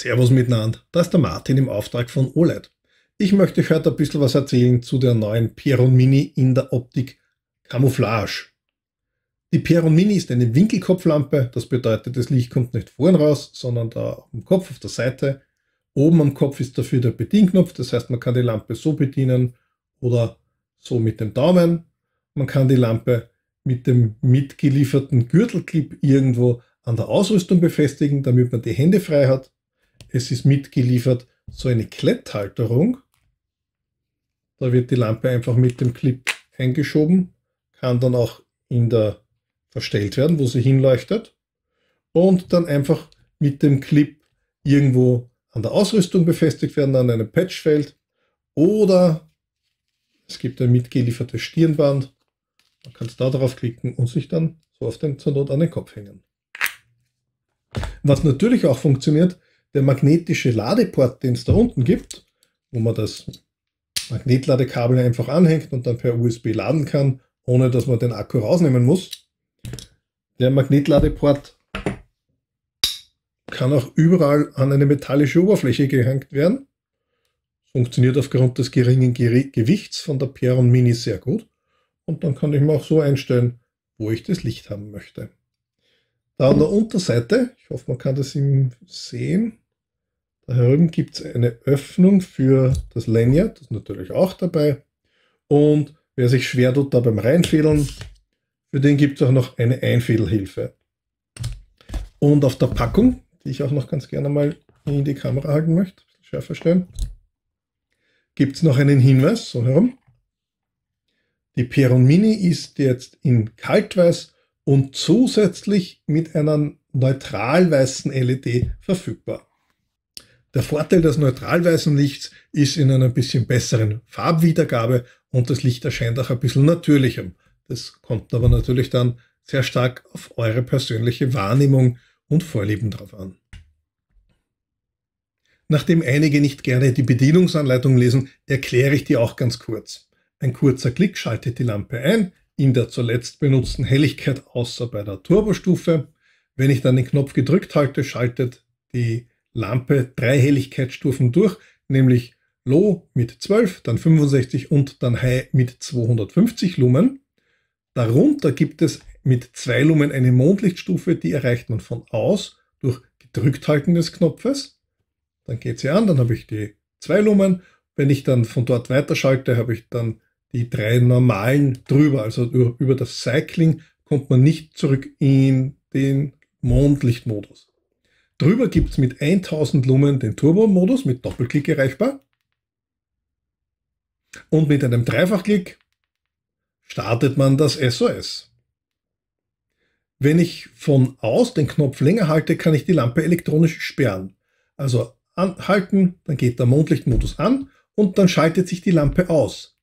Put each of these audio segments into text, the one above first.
Servus miteinander, da ist der Martin im Auftrag von OLED. Ich möchte euch heute ein bisschen was erzählen zu der neuen Pieron Mini in der Optik Camouflage. Die Pieron Mini ist eine Winkelkopflampe, das bedeutet, das Licht kommt nicht vorn raus, sondern da am Kopf, auf der Seite. Oben am Kopf ist dafür der Bedienknopf, das heißt, man kann die Lampe so bedienen oder so mit dem Daumen. Man kann die Lampe mit dem mitgelieferten Gürtelclip irgendwo an der Ausrüstung befestigen, damit man die Hände frei hat. Es ist mitgeliefert so eine Kletthalterung. Da wird die Lampe einfach mit dem Clip eingeschoben, kann dann auch in der verstellt werden, wo sie hinleuchtet und dann einfach mit dem Clip irgendwo an der Ausrüstung befestigt werden, an einem Patchfeld oder es gibt ein mitgeliefertes Stirnband. Man kann es da drauf klicken und sich dann so auf den zur an den Kopf hängen. Was natürlich auch funktioniert, der magnetische Ladeport, den es da unten gibt, wo man das Magnetladekabel einfach anhängt und dann per USB laden kann, ohne dass man den Akku rausnehmen muss. Der Magnetladeport kann auch überall an eine metallische Oberfläche gehängt werden. Funktioniert aufgrund des geringen Gewichts von der Peron Mini sehr gut. Und dann kann ich mir auch so einstellen, wo ich das Licht haben möchte. Da an der Unterseite, ich hoffe, man kann das sehen, da herum gibt es eine Öffnung für das Lanyard, das ist natürlich auch dabei. Und wer sich schwer tut da beim Reinfädeln, für den gibt es auch noch eine Einfädelhilfe. Und auf der Packung, die ich auch noch ganz gerne mal in die Kamera halten möchte, schärfer stellen, gibt es noch einen Hinweis, so herum. Die Peron Mini ist jetzt in Kaltweiß und zusätzlich mit einer neutralweißen LED verfügbar. Der Vorteil des neutralweißen Lichts ist in einer bisschen besseren Farbwiedergabe und das Licht erscheint auch ein bisschen natürlicher. Das kommt aber natürlich dann sehr stark auf eure persönliche Wahrnehmung und Vorlieben drauf an. Nachdem einige nicht gerne die Bedienungsanleitung lesen, erkläre ich die auch ganz kurz. Ein kurzer Klick schaltet die Lampe ein, in der zuletzt benutzten Helligkeit außer bei der Turbostufe. Wenn ich dann den Knopf gedrückt halte, schaltet die Lampe drei Helligkeitsstufen durch, nämlich Low mit 12, dann 65 und dann High mit 250 Lumen. Darunter gibt es mit zwei Lumen eine Mondlichtstufe, die erreicht man von aus durch Gedrückthalten des Knopfes. Dann geht sie an, dann habe ich die zwei Lumen. Wenn ich dann von dort weiterschalte, habe ich dann die drei normalen drüber. Also über das Cycling kommt man nicht zurück in den Mondlichtmodus. Drüber gibt es mit 1000 Lumen den Turbo-Modus mit Doppelklick erreichbar. Und mit einem Dreifachklick startet man das SOS. Wenn ich von aus den Knopf länger halte, kann ich die Lampe elektronisch sperren. Also anhalten, dann geht der Mondlichtmodus an und dann schaltet sich die Lampe aus.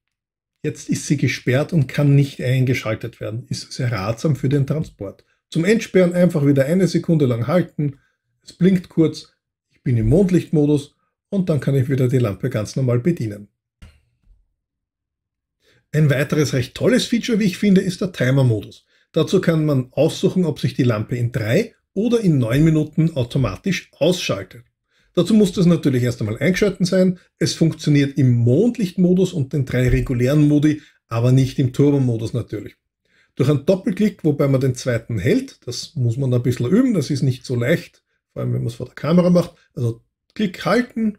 Jetzt ist sie gesperrt und kann nicht eingeschaltet werden. Ist sehr ratsam für den Transport. Zum Entsperren einfach wieder eine Sekunde lang halten es blinkt kurz, ich bin im Mondlichtmodus und dann kann ich wieder die Lampe ganz normal bedienen. Ein weiteres recht tolles Feature, wie ich finde, ist der Timer-Modus. Dazu kann man aussuchen, ob sich die Lampe in drei oder in neun Minuten automatisch ausschaltet. Dazu muss das natürlich erst einmal eingeschalten sein. Es funktioniert im Mondlichtmodus und den drei regulären Modi, aber nicht im Turbo-Modus natürlich. Durch einen Doppelklick, wobei man den zweiten hält, das muss man ein bisschen üben, das ist nicht so leicht, vor allem wenn man es vor der Kamera macht. Also Klick halten,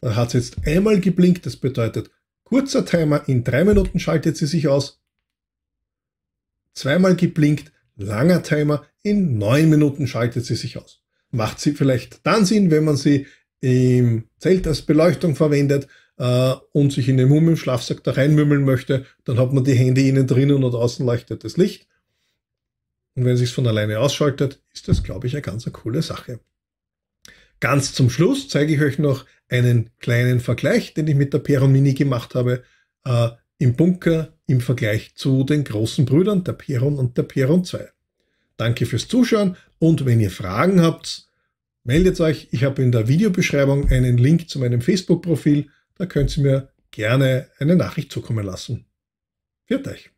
dann hat es jetzt einmal geblinkt, das bedeutet, kurzer Timer, in drei Minuten schaltet sie sich aus. Zweimal geblinkt, langer Timer, in neun Minuten schaltet sie sich aus. Macht sie vielleicht dann Sinn, wenn man sie im Zelt als Beleuchtung verwendet äh, und sich in den Mumm im Schlafsack da reinmümmeln möchte, dann hat man die Hände innen drinnen und außen leuchtet das Licht. Und wenn es sich von alleine ausschaltet, ist das, glaube ich, eine ganz eine coole Sache. Ganz zum Schluss zeige ich euch noch einen kleinen Vergleich, den ich mit der Peron Mini gemacht habe, äh, im Bunker im Vergleich zu den großen Brüdern, der Peron und der Peron 2. Danke fürs Zuschauen und wenn ihr Fragen habt, meldet euch. Ich habe in der Videobeschreibung einen Link zu meinem Facebook-Profil, da könnt ihr mir gerne eine Nachricht zukommen lassen. Viert euch!